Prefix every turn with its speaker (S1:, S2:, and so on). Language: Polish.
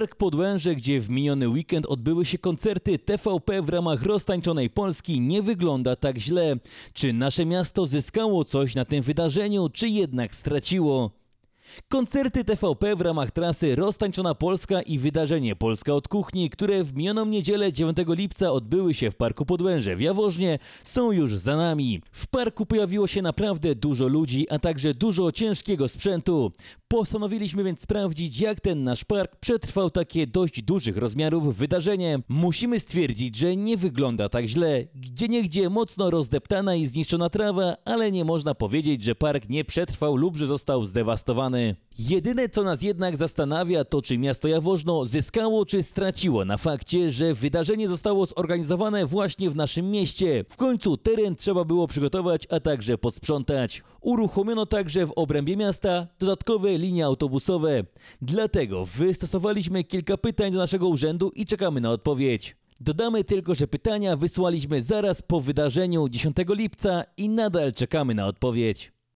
S1: Park Podłęże, gdzie w miniony weekend odbyły się koncerty TVP w ramach roztańczonej Polski nie wygląda tak źle. Czy nasze miasto zyskało coś na tym wydarzeniu, czy jednak straciło? Koncerty TVP w ramach trasy Roztańczona Polska i wydarzenie Polska od Kuchni, które w minioną niedzielę 9 lipca odbyły się w Parku Podłęże w Jaworznie, są już za nami. W parku pojawiło się naprawdę dużo ludzi, a także dużo ciężkiego sprzętu. Postanowiliśmy więc sprawdzić, jak ten nasz park przetrwał takie dość dużych rozmiarów wydarzenie. Musimy stwierdzić, że nie wygląda tak źle. Gdzie niegdzie mocno rozdeptana i zniszczona trawa, ale nie można powiedzieć, że park nie przetrwał lub że został zdewastowany strony. Jedyne co nas jednak zastanawia to czy miasto Jaworzno zyskało czy straciło na fakcie, że wydarzenie zostało zorganizowane właśnie w naszym mieście. W końcu teren trzeba było przygotować, a także posprzątać. Uruchomiono także w obrębie miasta dodatkowe linie autobusowe. Dlatego wystosowaliśmy kilka pytań do naszego urzędu i czekamy na odpowiedź. Dodamy tylko, że pytania wysłaliśmy zaraz po wydarzeniu 10 lipca i nadal czekamy na odpowiedź.